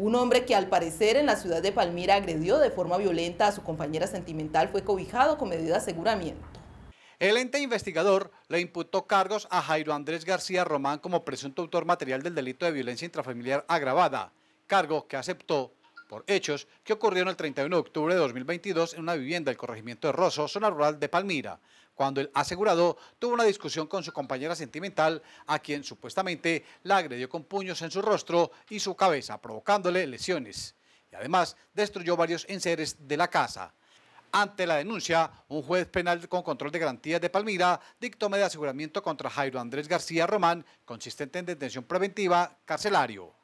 Un hombre que al parecer en la ciudad de Palmira agredió de forma violenta a su compañera sentimental fue cobijado con medida de aseguramiento. El ente investigador le imputó cargos a Jairo Andrés García Román como presunto autor material del delito de violencia intrafamiliar agravada, cargo que aceptó por hechos que ocurrieron el 31 de octubre de 2022 en una vivienda del corregimiento de Rosso, zona rural de Palmira, cuando el asegurado tuvo una discusión con su compañera sentimental, a quien supuestamente la agredió con puños en su rostro y su cabeza, provocándole lesiones. Y además destruyó varios enseres de la casa. Ante la denuncia, un juez penal con control de garantías de Palmira dictó medida de aseguramiento contra Jairo Andrés García Román, consistente en detención preventiva carcelario.